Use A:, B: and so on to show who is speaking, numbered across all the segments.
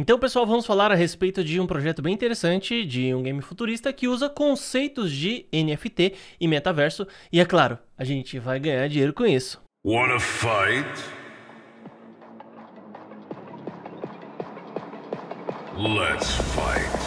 A: Então, pessoal, vamos falar a respeito de um projeto bem interessante de um game futurista que usa conceitos de NFT e metaverso, e é claro, a gente vai ganhar dinheiro com isso. Wanna fight? Let's fight.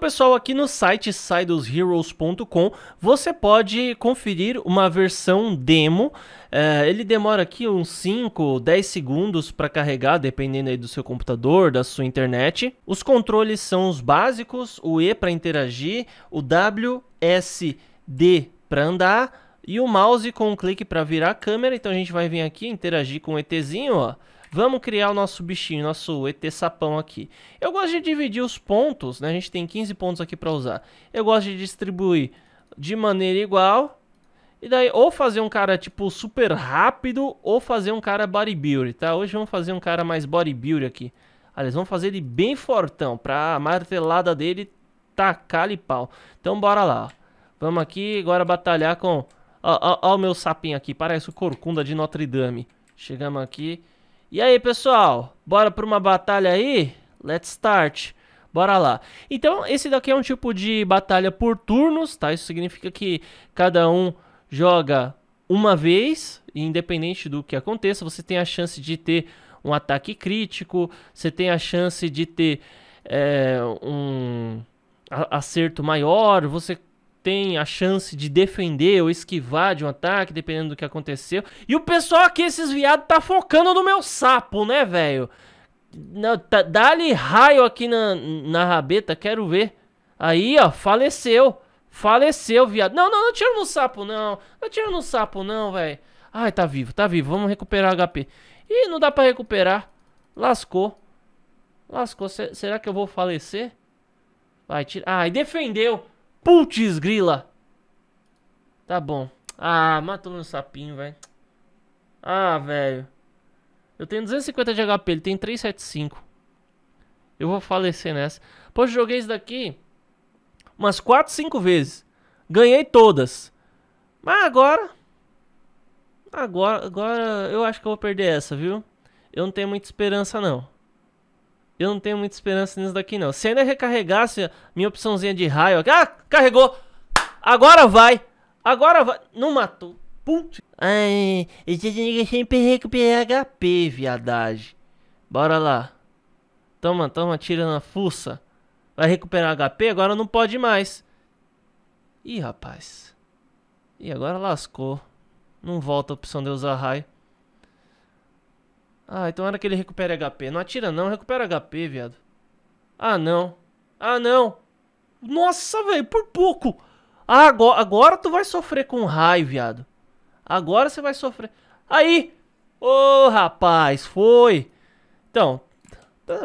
A: pessoal, aqui no site cydosheroes.com você pode conferir uma versão demo. É, ele demora aqui uns 5, 10 segundos para carregar, dependendo aí do seu computador, da sua internet. Os controles são os básicos, o E para interagir, o W, S, D para andar e o mouse com um clique para virar a câmera. Então a gente vai vir aqui interagir com o ETzinho, ó. Vamos criar o nosso bichinho, nosso ET sapão aqui. Eu gosto de dividir os pontos, né? A gente tem 15 pontos aqui para usar. Eu gosto de distribuir de maneira igual. E daí, ou fazer um cara, tipo, super rápido, ou fazer um cara bodybuilder, tá? Hoje vamos fazer um cara mais bodybuilder aqui. Aliás, vamos fazer ele bem fortão, pra martelada dele tacar e pau. Então, bora lá, Vamos aqui agora batalhar com... Ó, ó, ó, o meu sapinho aqui, parece o Corcunda de Notre Dame. Chegamos aqui, e aí, pessoal? Bora pra uma batalha aí? Let's start. Bora lá. Então, esse daqui é um tipo de batalha por turnos, tá? Isso significa que cada um joga uma vez, independente do que aconteça, você tem a chance de ter um ataque crítico, você tem a chance de ter é, um acerto maior, você tem a chance de defender ou esquivar de um ataque, dependendo do que aconteceu. E o pessoal aqui, esses viados, tá focando no meu sapo, né, velho? Tá, Dá-lhe raio aqui na, na rabeta, quero ver. Aí, ó, faleceu. Faleceu, viado. Não, não, não tira no sapo, não. Não tira no sapo, não, velho. Ai, tá vivo, tá vivo. Vamos recuperar HP. Ih, não dá pra recuperar. Lascou. Lascou. C será que eu vou falecer? Vai, tira. Ai, ah, defendeu. Putz, grila. Tá bom. Ah, matou meu sapinho, velho. Ah, velho. Eu tenho 250 de HP, ele tem 375. Eu vou falecer nessa. Poxa, joguei isso daqui umas 4, 5 vezes. Ganhei todas. Mas agora... Agora, agora eu acho que eu vou perder essa, viu? Eu não tenho muita esperança, não. Eu não tenho muita esperança nisso daqui, não. Se ainda recarregasse minha opçãozinha de raio... Ah, carregou! Agora vai! Agora vai! Não matou. Putz. Ai, esse nigga sempre recupera HP, viadagem. Bora lá. Toma, toma, tira na fuça. Vai recuperar HP? Agora não pode mais. Ih, rapaz. Ih, agora lascou. Não volta a opção de usar raio. Ah, então era que ele recupere HP. Não atira não, recupera HP, viado. Ah, não. Ah, não. Nossa, velho, por pouco. Ah, agora, agora tu vai sofrer com raio, viado. Agora você vai sofrer. Aí! Ô, oh, rapaz, foi. Então,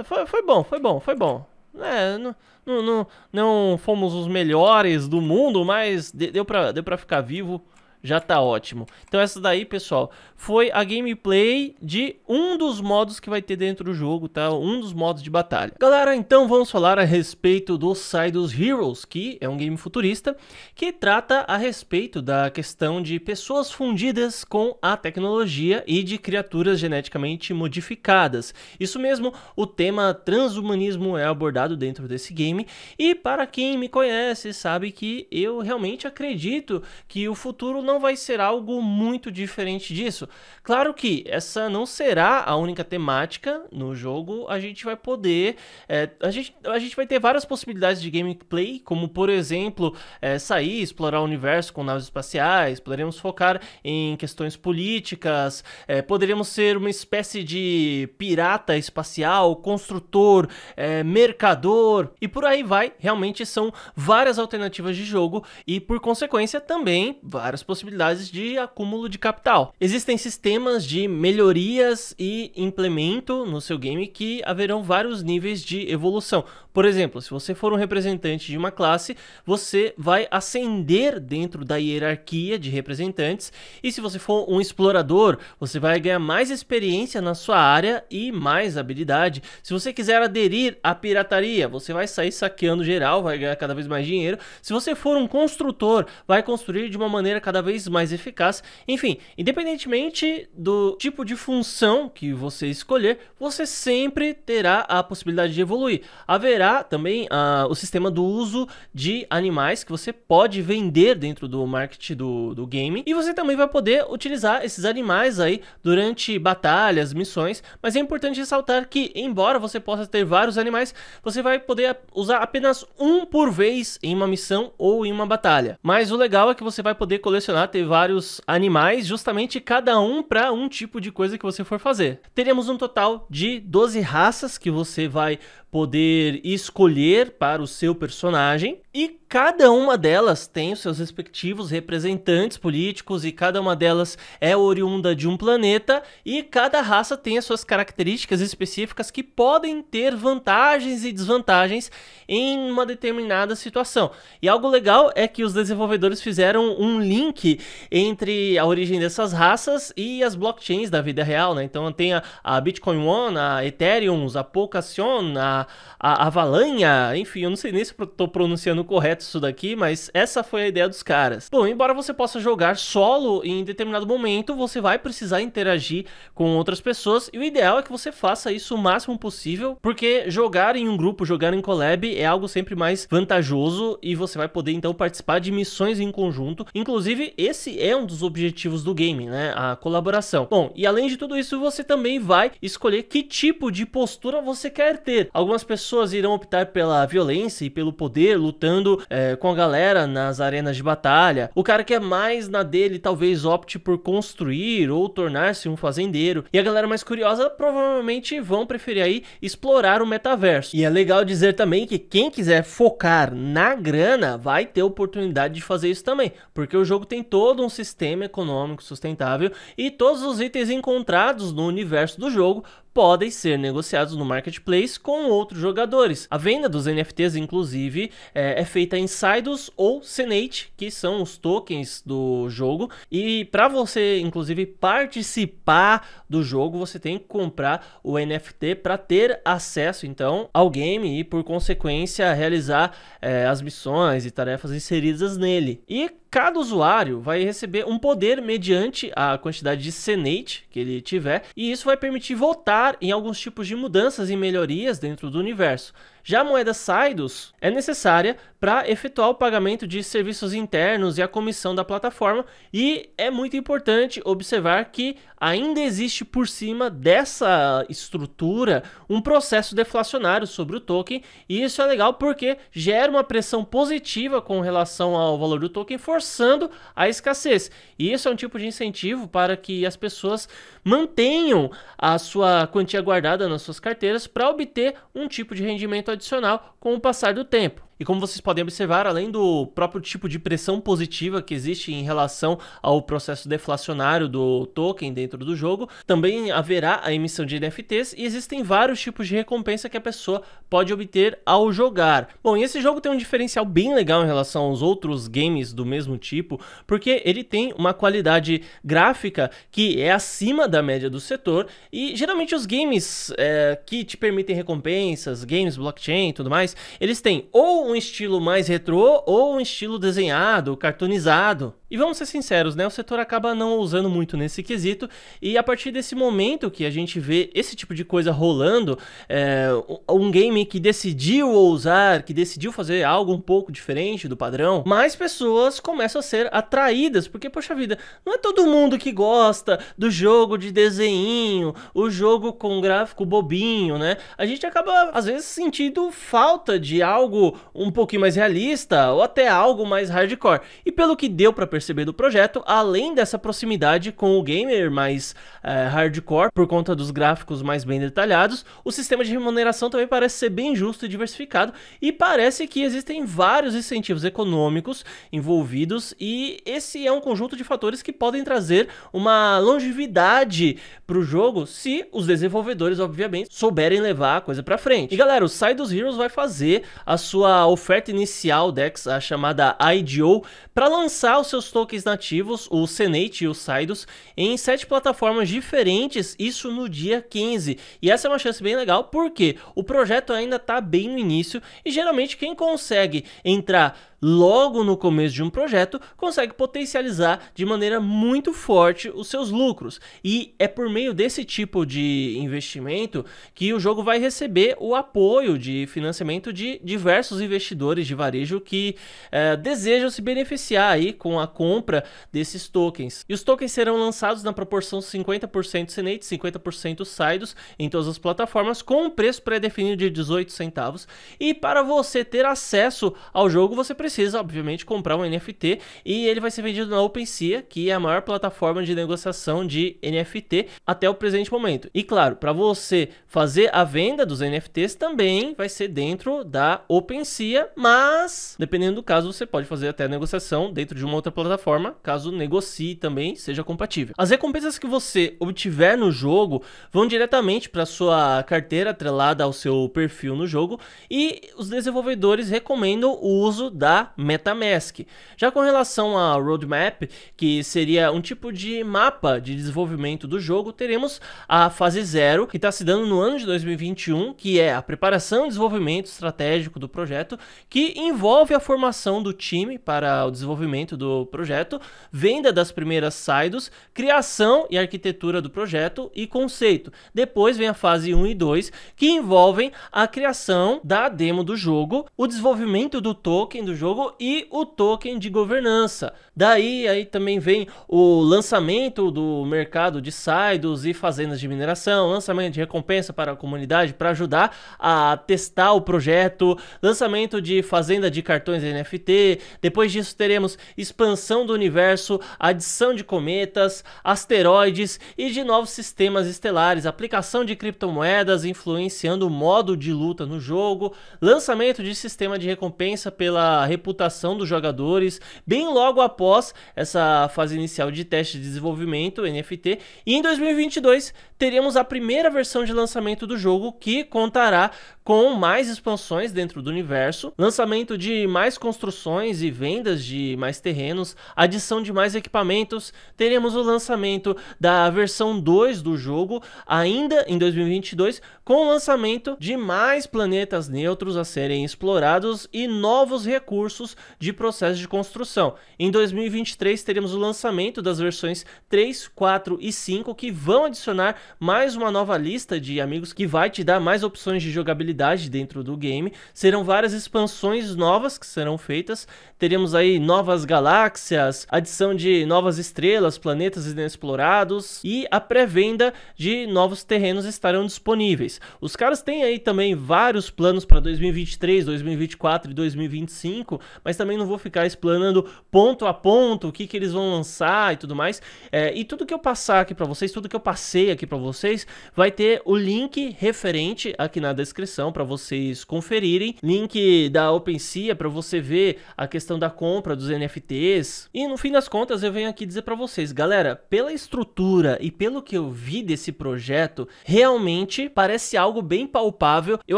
A: foi, foi bom, foi bom, foi bom. É, não, não, não, não fomos os melhores do mundo, mas deu pra, deu pra ficar vivo já tá ótimo. Então essa daí, pessoal, foi a gameplay de um dos modos que vai ter dentro do jogo, tá? Um dos modos de batalha. Galera, então vamos falar a respeito do Sidus Heroes, que é um game futurista, que trata a respeito da questão de pessoas fundidas com a tecnologia e de criaturas geneticamente modificadas. Isso mesmo, o tema transhumanismo é abordado dentro desse game, e para quem me conhece sabe que eu realmente acredito que o futuro não não vai ser algo muito diferente disso. Claro que essa não será a única temática no jogo, a gente vai poder. É, a, gente, a gente vai ter várias possibilidades de gameplay, como por exemplo, é, sair, explorar o universo com naves espaciais, poderemos focar em questões políticas, é, poderíamos ser uma espécie de pirata espacial, construtor, é, mercador e por aí vai. Realmente são várias alternativas de jogo e, por consequência, também várias possibilidades possibilidades de acúmulo de capital. Existem sistemas de melhorias e implemento no seu game que haverão vários níveis de evolução. Por exemplo, se você for um representante de uma classe, você vai ascender dentro da hierarquia de representantes, e se você for um explorador, você vai ganhar mais experiência na sua área e mais habilidade. Se você quiser aderir à pirataria, você vai sair saqueando geral, vai ganhar cada vez mais dinheiro. Se você for um construtor, vai construir de uma maneira cada vez vez mais eficaz. Enfim, independentemente do tipo de função que você escolher, você sempre terá a possibilidade de evoluir. Haverá também uh, o sistema do uso de animais que você pode vender dentro do marketing do, do game. E você também vai poder utilizar esses animais aí durante batalhas, missões. Mas é importante ressaltar que, embora você possa ter vários animais, você vai poder usar apenas um por vez em uma missão ou em uma batalha. Mas o legal é que você vai poder colecionar ter vários animais, justamente cada um para um tipo de coisa que você for fazer. Teremos um total de 12 raças que você vai poder escolher para o seu personagem. E cada uma delas tem os seus respectivos representantes políticos, e cada uma delas é oriunda de um planeta, e cada raça tem as suas características específicas que podem ter vantagens e desvantagens em uma determinada situação. E algo legal é que os desenvolvedores fizeram um link entre a origem dessas raças e as blockchains da vida real, né? Então tem a, a Bitcoin One, a Ethereum, a Polkation, a, a Avalanha, enfim, eu não sei nem se estou pronunciando correto isso daqui, mas essa foi a ideia dos caras. Bom, embora você possa jogar solo em determinado momento, você vai precisar interagir com outras pessoas e o ideal é que você faça isso o máximo possível, porque jogar em um grupo, jogar em collab é algo sempre mais vantajoso e você vai poder então participar de missões em conjunto. Inclusive, esse é um dos objetivos do game, né? A colaboração. Bom, e além de tudo isso, você também vai escolher que tipo de postura você quer ter. Algumas pessoas irão optar pela violência e pelo poder, lutando treinando é, com a galera nas arenas de batalha. O cara que é mais na dele talvez opte por construir ou tornar-se um fazendeiro. E a galera mais curiosa provavelmente vão preferir aí explorar o metaverso. E é legal dizer também que quem quiser focar na grana vai ter oportunidade de fazer isso também, porque o jogo tem todo um sistema econômico sustentável e todos os itens encontrados no universo do jogo podem ser negociados no marketplace com outros jogadores. A venda dos NFTs, inclusive, é, é feita em Sidos ou Senate, que são os tokens do jogo. E para você, inclusive, participar do jogo, você tem que comprar o NFT para ter acesso, então, ao game e, por consequência, realizar é, as missões e tarefas inseridas nele. E cada usuário vai receber um poder mediante a quantidade de Senate que ele tiver, e isso vai permitir votar em alguns tipos de mudanças e melhorias dentro do universo. Já a moeda Saidos é necessária para efetuar o pagamento de serviços internos e a comissão da plataforma e é muito importante observar que ainda existe por cima dessa estrutura um processo deflacionário sobre o token e isso é legal porque gera uma pressão positiva com relação ao valor do token, forçando a escassez. E isso é um tipo de incentivo para que as pessoas mantenham a sua quantia guardada nas suas carteiras para obter um tipo de rendimento adicional com o passar do tempo. E como vocês podem observar, além do próprio tipo de pressão positiva que existe em relação ao processo deflacionário do token dentro do jogo, também haverá a emissão de NFTs e existem vários tipos de recompensa que a pessoa pode obter ao jogar. Bom, e esse jogo tem um diferencial bem legal em relação aos outros games do mesmo tipo, porque ele tem uma qualidade gráfica que é acima da média do setor e geralmente os games é, que te permitem recompensas, games blockchain e tudo mais, eles têm ou um estilo mais retrô ou um estilo desenhado, cartoonizado. E vamos ser sinceros, né? O setor acaba não usando muito nesse quesito, e a partir desse momento que a gente vê esse tipo de coisa rolando, é, um game que decidiu ousar, que decidiu fazer algo um pouco diferente do padrão, mais pessoas começam a ser atraídas, porque, poxa vida, não é todo mundo que gosta do jogo de desenho, o jogo com gráfico bobinho, né? A gente acaba, às vezes, sentindo falta de algo um pouquinho mais realista ou até algo mais hardcore. E pelo que deu para perceber do projeto, além dessa proximidade com o gamer mais é, hardcore, por conta dos gráficos mais bem detalhados, o sistema de remuneração também parece ser bem justo e diversificado e parece que existem vários incentivos econômicos envolvidos e esse é um conjunto de fatores que podem trazer uma longevidade para o jogo se os desenvolvedores, obviamente, souberem levar a coisa para frente. E galera, o Side Heroes vai fazer a sua a oferta inicial DEX, a chamada IDO, para lançar os seus tokens nativos, o Senate e o Saidos, em sete plataformas diferentes, isso no dia 15. E essa é uma chance bem legal porque o projeto ainda está bem no início e geralmente quem consegue entrar logo no começo de um projeto, consegue potencializar de maneira muito forte os seus lucros. E é por meio desse tipo de investimento que o jogo vai receber o apoio de financiamento de diversos investidores de varejo que é, desejam se beneficiar aí com a compra desses tokens. E os tokens serão lançados na proporção 50% Senate, 50% Saidos em todas as plataformas, com um preço pré-definido de 18 centavos. E para você ter acesso ao jogo, você precisa precisa, obviamente, comprar um NFT e ele vai ser vendido na OpenSea, que é a maior plataforma de negociação de NFT até o presente momento. E claro, para você fazer a venda dos NFTs também vai ser dentro da OpenSea, mas dependendo do caso, você pode fazer até a negociação dentro de uma outra plataforma, caso negocie também seja compatível. As recompensas que você obtiver no jogo vão diretamente para sua carteira atrelada ao seu perfil no jogo e os desenvolvedores recomendam o uso da MetaMask. Já com relação à roadmap, que seria um tipo de mapa de desenvolvimento do jogo, teremos a fase zero, que está se dando no ano de 2021, que é a preparação e desenvolvimento estratégico do projeto, que envolve a formação do time para o desenvolvimento do projeto, venda das primeiras sidos, criação e arquitetura do projeto e conceito. Depois vem a fase 1 e 2, que envolvem a criação da demo do jogo, o desenvolvimento do token do jogo jogo e o token de governança. Daí aí também vem o lançamento do mercado de sidos e fazendas de mineração, lançamento de recompensa para a comunidade para ajudar a testar o projeto, lançamento de fazenda de cartões NFT. Depois disso teremos expansão do universo, adição de cometas, asteroides e de novos sistemas estelares, aplicação de criptomoedas influenciando o modo de luta no jogo, lançamento de sistema de recompensa pela reputação dos jogadores, bem logo após essa fase inicial de teste de desenvolvimento, NFT, e em 2022 teremos a primeira versão de lançamento do jogo que contará com mais expansões dentro do universo, lançamento de mais construções e vendas de mais terrenos, adição de mais equipamentos, teremos o lançamento da versão 2 do jogo ainda em 2022, com o lançamento de mais planetas neutros a serem explorados e novos recursos de processo de construção. Em 2023 teremos o lançamento das versões 3, 4 e 5 que vão adicionar mais uma nova lista de amigos que vai te dar mais opções de jogabilidade dentro do game. Serão várias expansões novas que serão feitas. Teremos aí novas galáxias, adição de novas estrelas, planetas inexplorados e a pré-venda de novos terrenos estarão disponíveis. Os caras têm aí também vários planos para 2023, 2024 e 2025, mas também não vou ficar explanando ponto a ponto o que, que eles vão lançar e tudo mais. É, e tudo que eu passar aqui para vocês, tudo que eu passei aqui para vocês, vai ter o link referente aqui na descrição descrição para vocês conferirem. Link da OpenSea para você ver a questão da compra dos NFTs. E no fim das contas, eu venho aqui dizer para vocês, galera, pela estrutura e pelo que eu vi desse projeto, realmente parece algo bem palpável. Eu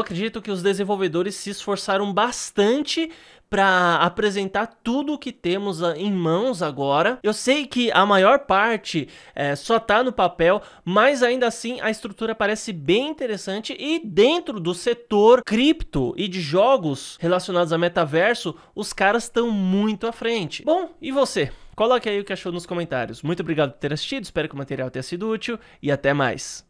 A: acredito que os desenvolvedores se esforçaram bastante para apresentar tudo o que temos ah, em mãos agora. Eu sei que a maior parte é, só está no papel, mas ainda assim a estrutura parece bem interessante e dentro do setor cripto e de jogos relacionados a metaverso, os caras estão muito à frente. Bom, e você? Coloque aí o que achou nos comentários. Muito obrigado por ter assistido, espero que o material tenha sido útil e até mais.